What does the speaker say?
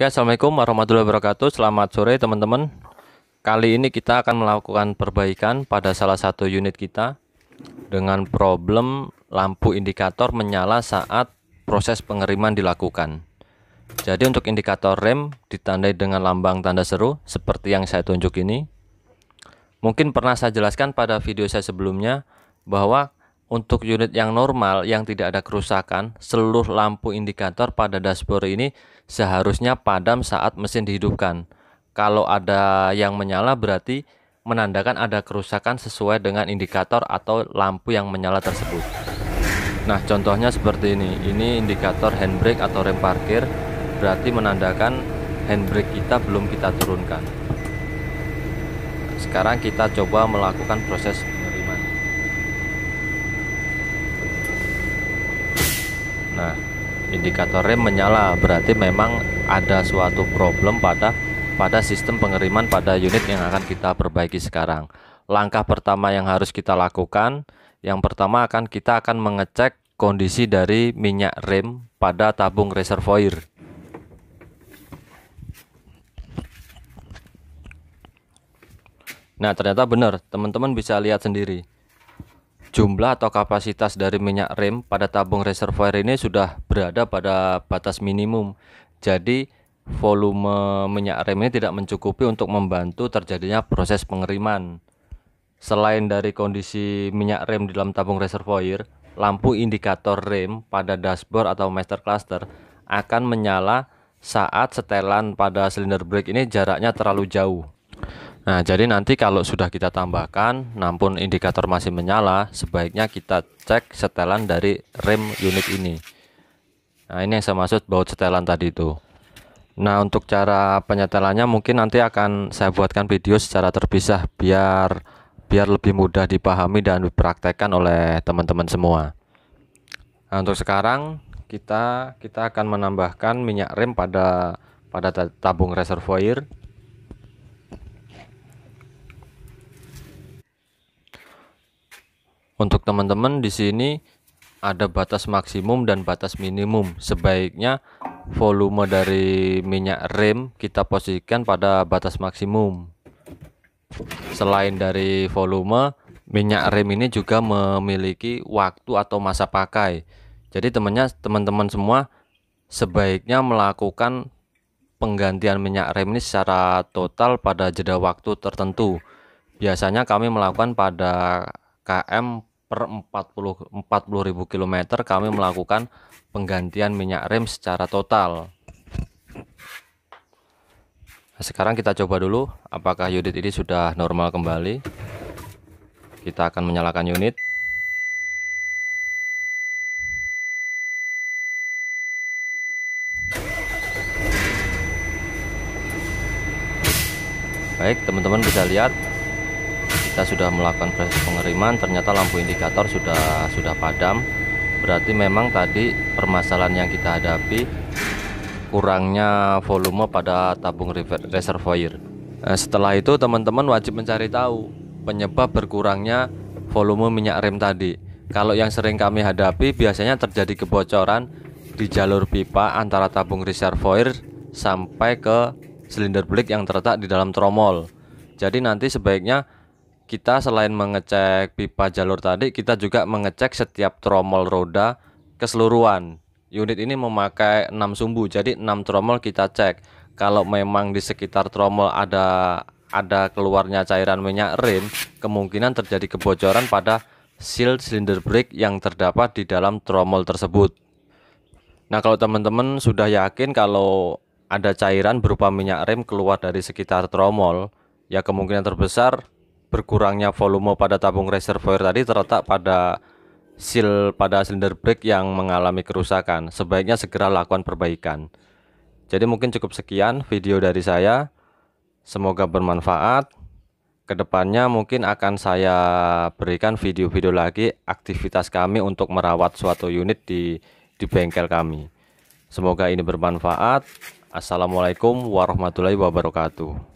Oke, Assalamualaikum warahmatullahi wabarakatuh. Selamat sore teman-teman. Kali ini kita akan melakukan perbaikan pada salah satu unit kita dengan problem lampu indikator menyala saat proses pengeriman dilakukan. Jadi untuk indikator rem ditandai dengan lambang tanda seru seperti yang saya tunjuk ini. Mungkin pernah saya jelaskan pada video saya sebelumnya bahwa untuk unit yang normal yang tidak ada kerusakan, seluruh lampu indikator pada dashboard ini seharusnya padam saat mesin dihidupkan. Kalau ada yang menyala berarti menandakan ada kerusakan sesuai dengan indikator atau lampu yang menyala tersebut. Nah, contohnya seperti ini. Ini indikator handbrake atau rem parkir berarti menandakan handbrake kita belum kita turunkan. Sekarang kita coba melakukan proses Nah, indikator rem menyala berarti memang ada suatu problem pada pada sistem pengeriman pada unit yang akan kita perbaiki sekarang. Langkah pertama yang harus kita lakukan, yang pertama akan kita akan mengecek kondisi dari minyak rem pada tabung reservoir. Nah, ternyata benar, teman-teman bisa lihat sendiri jumlah atau kapasitas dari minyak rem pada tabung reservoir ini sudah berada pada batas minimum. Jadi volume minyak rem ini tidak mencukupi untuk membantu terjadinya proses pengeriman. Selain dari kondisi minyak rem di dalam tabung reservoir, lampu indikator rem pada dashboard atau master cluster akan menyala saat setelan pada silinder brake ini jaraknya terlalu jauh. Nah, jadi nanti kalau sudah kita tambahkan, namun indikator masih menyala, sebaiknya kita cek setelan dari rem unit ini. Nah, ini yang saya maksud baut setelan tadi itu. Nah, untuk cara penyetelannya mungkin nanti akan saya buatkan video secara terpisah biar biar lebih mudah dipahami dan dipraktekkan oleh teman-teman semua. Nah, untuk sekarang kita kita akan menambahkan minyak rem pada pada tabung reservoir Untuk teman-teman di sini ada batas maksimum dan batas minimum. Sebaiknya volume dari minyak rem kita posisikan pada batas maksimum. Selain dari volume, minyak rem ini juga memiliki waktu atau masa pakai. Jadi temannya teman-teman semua sebaiknya melakukan penggantian minyak rem ini secara total pada jeda waktu tertentu. Biasanya kami melakukan pada KM per 40 40.000 km kami melakukan penggantian minyak rem secara total. Nah, sekarang kita coba dulu apakah unit ini sudah normal kembali. Kita akan menyalakan unit. Baik, teman-teman bisa lihat kita sudah melakukan proses pengeriman ternyata lampu indikator sudah sudah padam berarti memang tadi permasalahan yang kita hadapi kurangnya volume pada tabung reservoir eh, setelah itu teman-teman wajib mencari tahu penyebab berkurangnya volume minyak rem tadi kalau yang sering kami hadapi biasanya terjadi kebocoran di jalur pipa antara tabung reservoir sampai ke silinder blik yang terletak di dalam tromol jadi nanti sebaiknya kita selain mengecek pipa jalur tadi, kita juga mengecek setiap tromol roda keseluruhan. Unit ini memakai 6 sumbu, jadi 6 tromol kita cek. Kalau memang di sekitar tromol ada ada keluarnya cairan minyak rem, kemungkinan terjadi kebocoran pada seal cylinder brake yang terdapat di dalam tromol tersebut. Nah, kalau teman-teman sudah yakin kalau ada cairan berupa minyak rem keluar dari sekitar tromol, ya kemungkinan terbesar berkurangnya volume pada tabung reservoir tadi terletak pada seal pada silinder brake yang mengalami kerusakan. Sebaiknya segera lakukan perbaikan. Jadi mungkin cukup sekian video dari saya. Semoga bermanfaat. Kedepannya mungkin akan saya berikan video-video lagi aktivitas kami untuk merawat suatu unit di di bengkel kami. Semoga ini bermanfaat. Assalamualaikum warahmatullahi wabarakatuh.